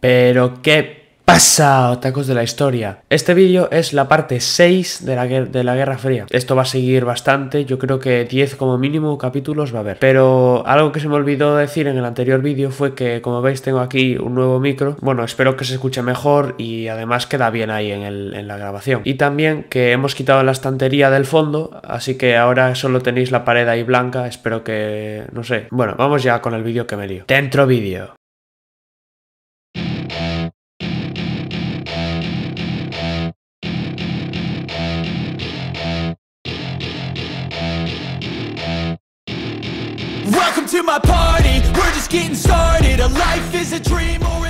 Pero qué pasa, tacos de la historia. Este vídeo es la parte 6 de la, de la Guerra Fría. Esto va a seguir bastante, yo creo que 10 como mínimo capítulos va a haber. Pero algo que se me olvidó decir en el anterior vídeo fue que, como veis, tengo aquí un nuevo micro. Bueno, espero que se escuche mejor y además queda bien ahí en, la grabación. Y también que hemos quitado la estantería del fondo, así que ahora solo tenéis la pared ahí blanca. Espero que... no sé. Bueno, vamos ya con el vídeo que me lío. Dentro vídeo. to my party We're just getting started A life is a dream or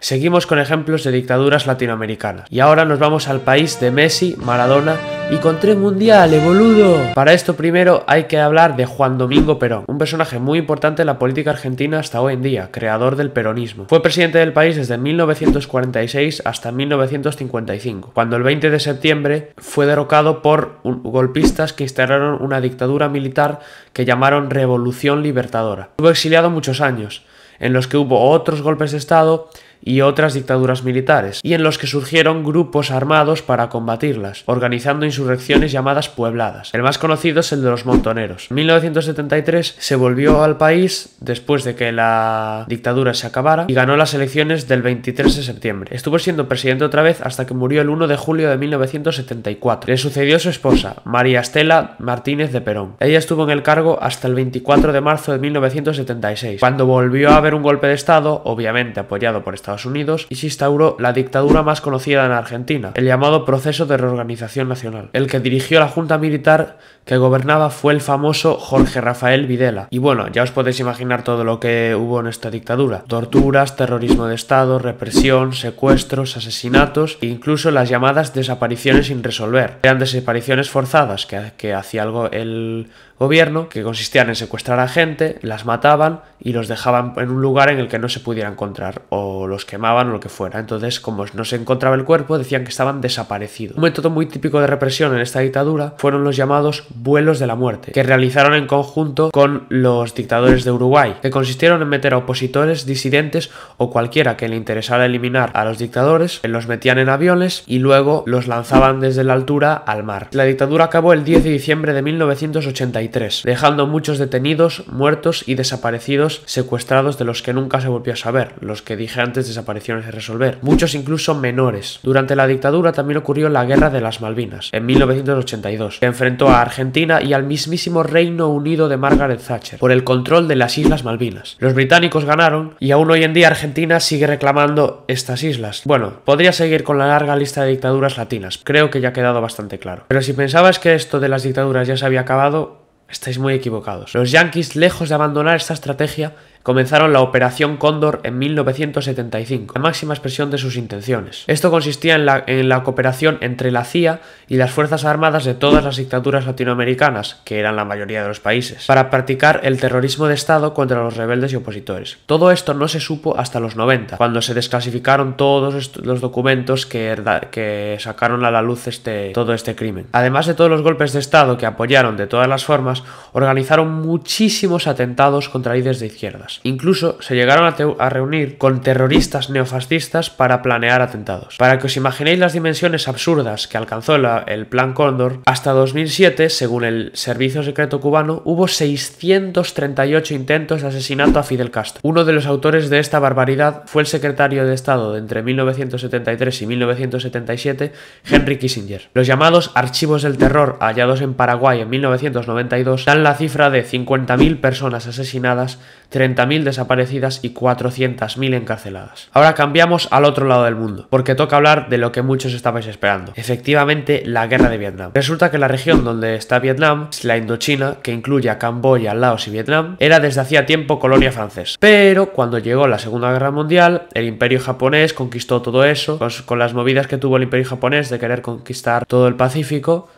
Seguimos con ejemplos de dictaduras latinoamericanas. Y ahora nos vamos al país de Messi, Maradona y con mundial, mundiales, boludo. Para esto primero hay que hablar de Juan Domingo Perón, un personaje muy importante en la política argentina hasta hoy en día, creador del peronismo. Fue presidente del país desde 1946 hasta 1955, cuando el 20 de septiembre fue derrocado por golpistas que instalaron una dictadura militar que llamaron Revolución Libertadora. Estuvo exiliado muchos años, en los que hubo otros golpes de Estado y otras dictaduras militares, y en los que surgieron grupos armados para combatirlas, organizando insurrecciones llamadas puebladas. El más conocido es el de los montoneros. En 1973 se volvió al país después de que la dictadura se acabara y ganó las elecciones del 23 de septiembre. Estuvo siendo presidente otra vez hasta que murió el 1 de julio de 1974. Le sucedió su esposa, María Estela Martínez de Perón. Ella estuvo en el cargo hasta el 24 de marzo de 1976, cuando volvió a haber un golpe de Estado, obviamente apoyado por Estados Unidos y se instauró la dictadura más conocida en Argentina, el llamado proceso de reorganización nacional. El que dirigió la junta militar que gobernaba fue el famoso Jorge Rafael Videla. Y bueno, ya os podéis imaginar todo lo que hubo en esta dictadura. Torturas, terrorismo de Estado, represión, secuestros, asesinatos e incluso las llamadas desapariciones sin resolver. Eran desapariciones forzadas que, que hacía algo el gobierno, que consistían en secuestrar a gente, las mataban y los dejaban en un lugar en el que no se pudiera encontrar o los quemaban o lo que fuera. Entonces, como no se encontraba el cuerpo, decían que estaban desaparecidos. Un método muy típico de represión en esta dictadura fueron los llamados vuelos de la muerte, que realizaron en conjunto con los dictadores de Uruguay, que consistieron en meter a opositores, disidentes o cualquiera que le interesara eliminar a los dictadores, los metían en aviones y luego los lanzaban desde la altura al mar. La dictadura acabó el 10 de diciembre de 1983, dejando muchos detenidos, muertos y desaparecidos secuestrados de los que nunca se volvió a saber, los que dije antes desapariciones de resolver, muchos incluso menores. Durante la dictadura también ocurrió la Guerra de las Malvinas, en 1982, que enfrentó a Argentina y al mismísimo Reino Unido de Margaret Thatcher por el control de las Islas Malvinas. Los británicos ganaron y aún hoy en día Argentina sigue reclamando estas islas. Bueno, podría seguir con la larga lista de dictaduras latinas, creo que ya ha quedado bastante claro. Pero si pensabas que esto de las dictaduras ya se había acabado, estáis muy equivocados. Los yanquis, lejos de abandonar esta estrategia, comenzaron la Operación Cóndor en 1975, la máxima expresión de sus intenciones. Esto consistía en la, cooperación entre la CIA y las Fuerzas Armadas de todas las dictaduras latinoamericanas, que eran la mayoría de los países, para practicar el terrorismo de Estado contra los rebeldes y opositores. Todo esto no se supo hasta los 90, cuando se desclasificaron todos los documentos que, que sacaron a la luz este, todo este crimen. Además de todos los golpes de Estado que apoyaron de todas las formas, organizaron muchísimos atentados contra líderes de izquierdas. Incluso se llegaron a, reunir con terroristas neofascistas para planear atentados. Para que os imaginéis las dimensiones absurdas que alcanzó el Plan Cóndor, hasta 2007, según el Servicio Secreto Cubano, hubo 638 intentos de asesinato a Fidel Castro. Uno de los autores de esta barbaridad fue el secretario de Estado de entre 1973 y 1977, Henry Kissinger. Los llamados archivos del terror hallados en Paraguay en 1992 dan la cifra de 50.000 personas asesinadas, 30.000 mil desaparecidas y 400.000 encarceladas. Ahora cambiamos al otro lado del mundo, porque toca hablar de lo que muchos estabais esperando. Efectivamente, la guerra de Vietnam. Resulta que la región donde está Vietnam, la Indochina, que incluye a Camboya, Laos y Vietnam, era desde hacía tiempo colonia francesa. Pero cuando llegó la Segunda Guerra Mundial, el Imperio japonés conquistó todo eso, con las movidas que tuvo el Imperio japonés de querer conquistar todo el Pacífico,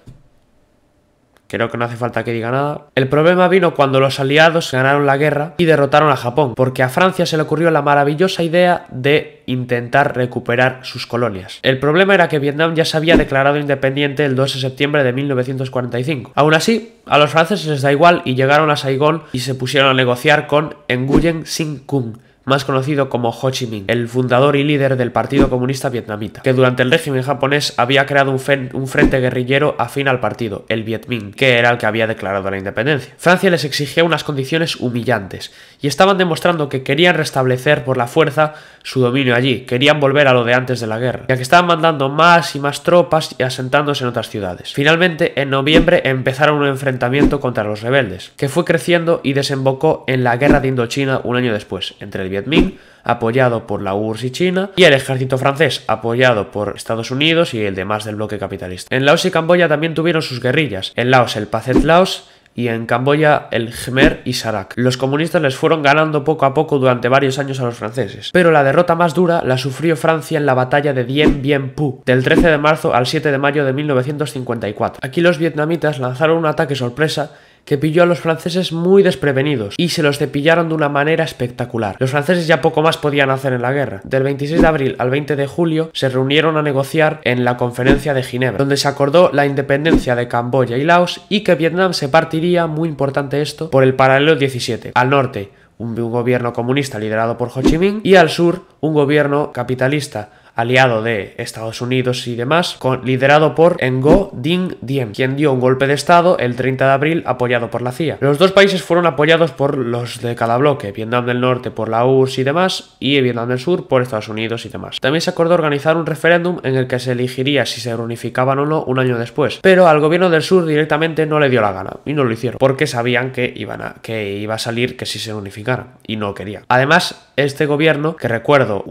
Creo que no hace falta que diga nada. El problema vino cuando los aliados ganaron la guerra y derrotaron a Japón, porque a Francia se le ocurrió la maravillosa idea de intentar recuperar sus colonias. El problema era que Vietnam ya se había declarado independiente el 2 de septiembre de 1945. Aún así, a los franceses les da igual y llegaron a Saigón y se pusieron a negociar con Nguyen Sinh Cung más conocido como Ho Chi Minh, el fundador y líder del Partido Comunista Vietnamita, que durante el régimen japonés había creado un, frente guerrillero afín al partido, el Viet Minh, que era el que había declarado la independencia. Francia les exigía unas condiciones humillantes y estaban demostrando que querían restablecer por la fuerza su dominio allí, querían volver a lo de antes de la guerra, ya que estaban mandando más y más tropas y asentándose en otras ciudades. Finalmente, en noviembre empezaron un enfrentamiento contra los rebeldes, que fue creciendo y desembocó en la Guerra de Indochina un año después, entre el Minh, apoyado por la URSS y China, y el ejército francés, apoyado por Estados Unidos y el demás del bloque capitalista. En Laos y Camboya también tuvieron sus guerrillas. En Laos el Pacet Laos y en Camboya el Khmer y Sarak. Los comunistas les fueron ganando poco a poco durante varios años a los franceses, pero la derrota más dura la sufrió Francia en la batalla de Dien Bien Phu, del 13 de marzo al 7 de mayo de 1954. Aquí los vietnamitas lanzaron un ataque sorpresa que pilló a los franceses muy desprevenidos y se los cepillaron de una manera espectacular. Los franceses ya poco más podían hacer en la guerra. Del 26 de abril al 20 de julio se reunieron a negociar en la conferencia de Ginebra, donde se acordó la independencia de Camboya y Laos y que Vietnam se partiría, muy importante esto, por el paralelo 17, al norte un, un gobierno comunista liderado por Ho Chi Minh y al sur un gobierno capitalista aliado de Estados Unidos y demás, liderado por Ngo Ding Diem, quien dio un golpe de Estado el 30 de abril apoyado por la CIA. Los dos países fueron apoyados por los de cada bloque, Vietnam del Norte por la URSS y demás, y Vietnam del Sur por Estados Unidos y demás. También se acordó organizar un referéndum en el que se elegiría si se unificaban o no un año después, pero al gobierno del Sur directamente no le dio la gana y no lo hicieron, porque sabían que, iban a, que iba a salir que si se unificaran y no querían. Además, este gobierno, que recuerdo,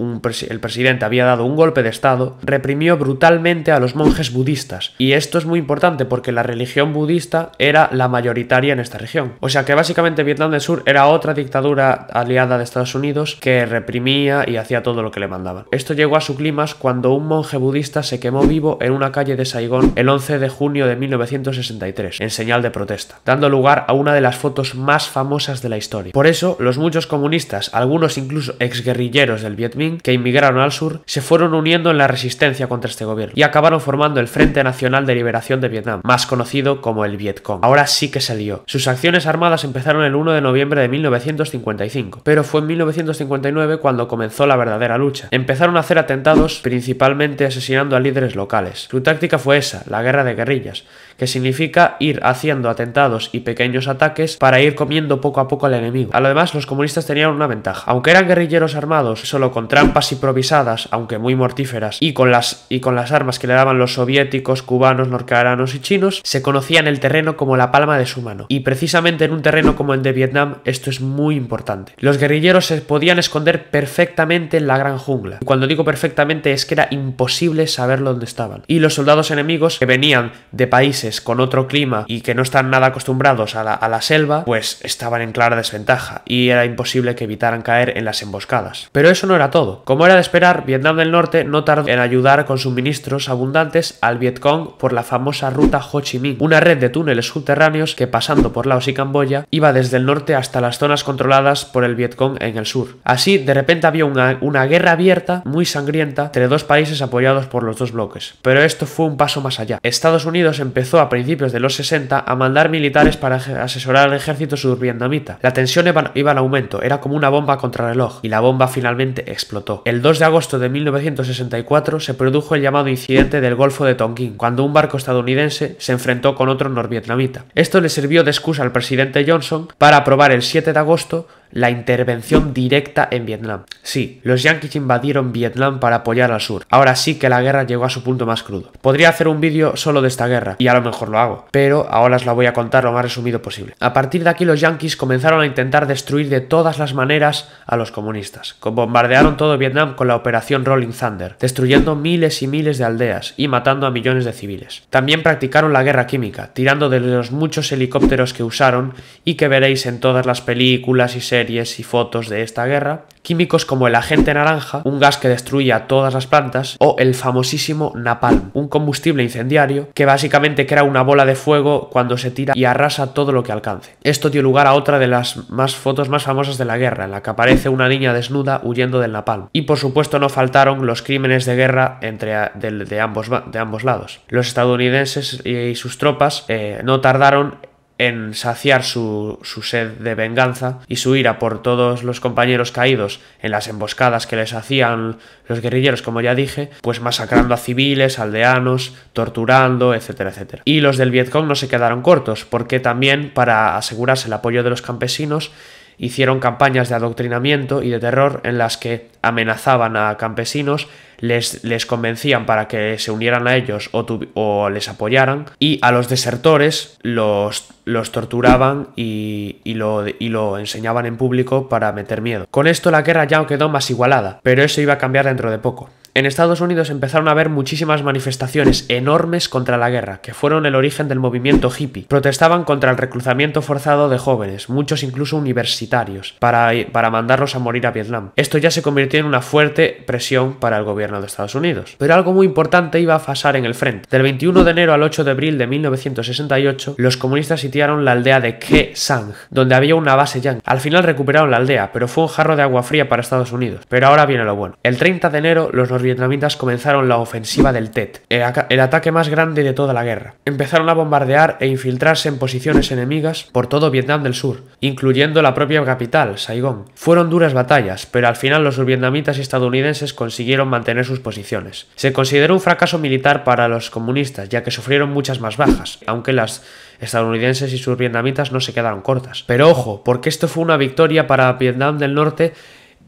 el presidente había dado un golpe de Estado, reprimió brutalmente a los monjes budistas. Y esto es muy importante porque la religión budista era la mayoritaria en esta región. O sea que básicamente Vietnam del Sur era otra dictadura aliada de Estados Unidos que reprimía y hacía todo lo que le mandaban. Esto llegó a su climas cuando un monje budista se quemó vivo en una calle de Saigón el 11 de junio de 1963, en señal de protesta, dando lugar a una de las fotos más famosas de la historia. Por eso, los muchos comunistas, algunos incluso exguerrilleros del Minh, que inmigraron al sur, se fueron uniendo en la resistencia contra este gobierno y acabaron formando el Frente Nacional de Liberación de Vietnam, más conocido como el Vietcong. Ahora sí que salió Sus acciones armadas empezaron el 1 de noviembre de 1955, pero fue en 1959 cuando comenzó la verdadera lucha. Empezaron a hacer atentados principalmente asesinando a líderes locales. Su táctica fue esa, la guerra de guerrillas, que significa ir haciendo atentados y pequeños ataques para ir comiendo poco a poco al enemigo. Además, los comunistas tenían una ventaja. Aunque eran guerrilleros armados, solo con trampas improvisadas, aunque muy mortíferas y con las, y con las armas que le daban los soviéticos, cubanos, norcoreanos y chinos, se conocían el terreno como la palma de su mano. Y precisamente en un terreno como el de Vietnam esto es muy importante. Los guerrilleros se podían esconder perfectamente en la gran jungla. Y cuando digo perfectamente es que era imposible saber dónde estaban. Y los soldados enemigos que venían de países con otro clima y que no están nada acostumbrados a la, a la selva, pues estaban en clara desventaja y era imposible que evitaran caer en las emboscadas. Pero eso no era todo. Como era de esperar, Vietnam del Norte no tardó en ayudar con suministros abundantes al Vietcong por la famosa ruta Ho Chi Minh, una red de túneles subterráneos que pasando por Laos y Camboya iba desde el norte hasta las zonas controladas por el Vietcong en el sur. Así, de repente había una, guerra abierta muy sangrienta entre dos países apoyados por los dos bloques. Pero esto fue un paso más allá. Estados Unidos empezó a principios de los 60 a mandar militares para asesorar al ejército vietnamita. La tensión iba al aumento, era como una bomba contra reloj, y la bomba finalmente explotó. El 2 de agosto de 1960 1964 se produjo el llamado incidente del Golfo de Tonkin, cuando un barco estadounidense se enfrentó con otro norvietnamita. Esto le sirvió de excusa al presidente Johnson para aprobar el 7 de agosto la intervención directa en Vietnam. Sí, los yanquis invadieron Vietnam para apoyar al sur. Ahora sí que la guerra llegó a su punto más crudo. Podría hacer un vídeo solo de esta guerra, y a lo mejor lo hago, pero ahora os la voy a contar lo más resumido posible. A partir de aquí los yanquis comenzaron a intentar destruir de todas las maneras a los comunistas. Bombardearon todo Vietnam con la operación Rolling Thunder, destruyendo miles y miles de aldeas y matando a millones de civiles. También practicaron la guerra química, tirando de los muchos helicópteros que usaron y que veréis en todas las películas y series series y fotos de esta guerra, químicos como el agente naranja, un gas que destruye a todas las plantas, o el famosísimo napalm, un combustible incendiario que básicamente crea una bola de fuego cuando se tira y arrasa todo lo que alcance. Esto dio lugar a otra de las más fotos más famosas de la guerra, en la que aparece una niña desnuda huyendo del napalm. Y por supuesto no faltaron los crímenes de guerra entre de, ambos, de ambos lados. Los estadounidenses y sus tropas eh, no tardaron en saciar su, su sed de venganza y su ira por todos los compañeros caídos en las emboscadas que les hacían los guerrilleros, como ya dije, pues masacrando a civiles, aldeanos, torturando, etcétera, etcétera. Y los del Vietcong no se quedaron cortos, porque también para asegurarse el apoyo de los campesinos, hicieron campañas de adoctrinamiento y de terror en las que amenazaban a campesinos, les, les convencían para que se unieran a ellos o, o les apoyaran, y a los desertores los, los torturaban y, y, lo, y lo enseñaban en público para meter miedo. Con esto la guerra ya quedó más igualada, pero eso iba a cambiar dentro de poco. En Estados Unidos empezaron a haber muchísimas manifestaciones enormes contra la guerra, que fueron el origen del movimiento hippie. Protestaban contra el reclutamiento forzado de jóvenes, muchos incluso universitarios, para, para mandarlos a morir a Vietnam. Esto ya se convirtió en una fuerte presión para el gobierno de Estados Unidos. Pero algo muy importante iba a pasar en el frente. Del 21 de enero al 8 de abril de 1968, los comunistas sitiaron la aldea de Khe Sang, donde había una base yang. Al final recuperaron la aldea, pero fue un jarro de agua fría para Estados Unidos. Pero ahora viene lo bueno. El 30 de enero, los vietnamitas comenzaron la ofensiva del Tet, el ataque más grande de toda la guerra. Empezaron a bombardear e infiltrarse en posiciones enemigas por todo Vietnam del Sur, incluyendo la propia capital, Saigón. Fueron duras batallas, pero al final los vietnamitas y estadounidenses consiguieron mantener sus posiciones. Se consideró un fracaso militar para los comunistas, ya que sufrieron muchas más bajas, aunque las estadounidenses y sus vietnamitas no se quedaron cortas. Pero ojo, porque esto fue una victoria para Vietnam del Norte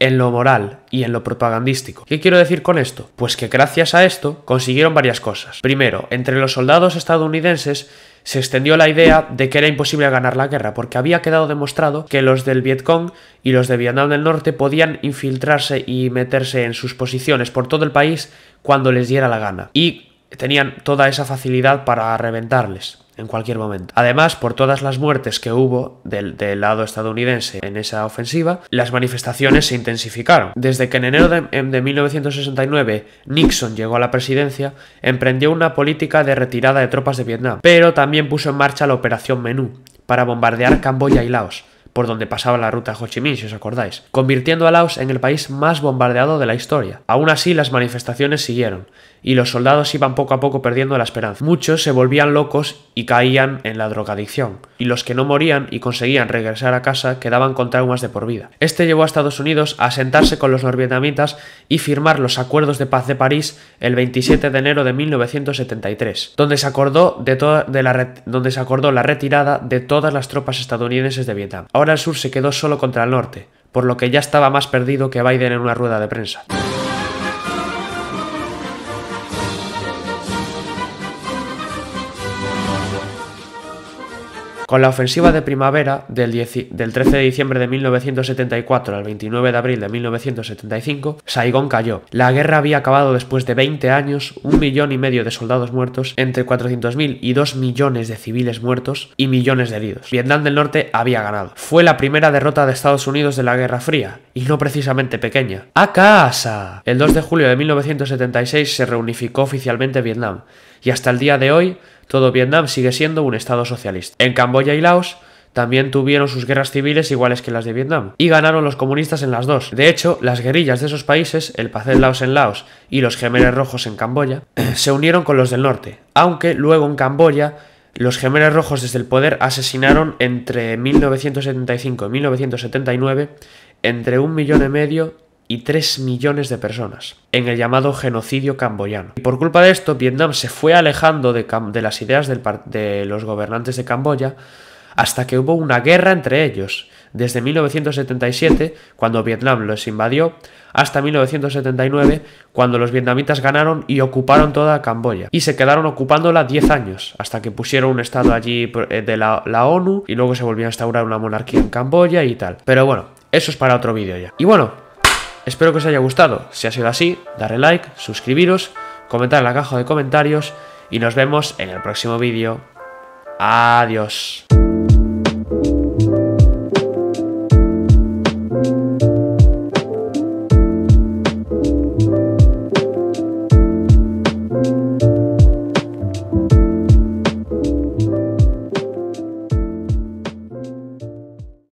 en lo moral y en lo propagandístico. ¿Qué quiero decir con esto? Pues que gracias a esto consiguieron varias cosas. Primero, entre los soldados estadounidenses se extendió la idea de que era imposible ganar la guerra, porque había quedado demostrado que los del Vietcong y los de Vietnam del Norte podían infiltrarse y meterse en sus posiciones por todo el país cuando les diera la gana. Y tenían toda esa facilidad para reventarles en cualquier momento. Además, por todas las muertes que hubo del, lado estadounidense en esa ofensiva, las manifestaciones se intensificaron. Desde que en enero de, 1969 em, Nixon llegó a la presidencia, emprendió una política de retirada de tropas de Vietnam, pero también puso en marcha la Operación Menú para bombardear Camboya y Laos por donde pasaba la ruta Ho Chi Minh, si os acordáis, convirtiendo a Laos en el país más bombardeado de la historia. Aún así, las manifestaciones siguieron, y los soldados iban poco a poco perdiendo la esperanza. Muchos se volvían locos y caían en la drogadicción, y los que no morían y conseguían regresar a casa quedaban con traumas de por vida. Este llevó a Estados Unidos a sentarse con los norvietnamitas y firmar los acuerdos de paz de París el 27 de enero de 1973, donde se acordó, la donde se acordó la retirada de todas las tropas estadounidenses de Vietnam. Ahora el sur se quedó solo contra el norte, por lo que ya estaba más perdido que Biden en una rueda de prensa. Con la ofensiva de primavera del, 13 de diciembre de 1974 al 29 de abril de 1975, Saigón cayó. La guerra había acabado después de 20 años, un millón y medio de soldados muertos, entre 400.000 y 2 millones de civiles muertos y millones de heridos. Vietnam del Norte había ganado. Fue la primera derrota de Estados Unidos de la Guerra Fría, y no precisamente pequeña. ¡A casa! El 2 de julio de 1976 se reunificó oficialmente Vietnam, y hasta el día de hoy todo Vietnam sigue siendo un estado socialista. En Camboya y Laos, también tuvieron sus guerras civiles iguales que las de Vietnam, y ganaron los comunistas en las dos. De hecho, las guerrillas de esos países, el Pacet Laos en Laos y los jemeres Rojos en Camboya, se unieron con los del norte, aunque luego en Camboya los jemeres Rojos desde el poder asesinaron entre 1975 y 1979 entre un millón y medio y 3 millones de personas en el llamado genocidio camboyano. Y por culpa de esto, Vietnam se fue alejando de, de las ideas del de los gobernantes de Camboya hasta que hubo una guerra entre ellos, desde 1977, cuando Vietnam los invadió, hasta 1979, cuando los vietnamitas ganaron y ocuparon toda Camboya. Y se quedaron ocupándola 10 años, hasta que pusieron un estado allí eh, de la, la ONU y luego se volvió a instaurar una monarquía en Camboya y tal. Pero bueno, eso es para otro vídeo ya. Y bueno, Espero que os haya gustado. Si ha sido así, darle like, suscribiros, comentar en la caja de comentarios y nos vemos en el próximo vídeo. Adiós.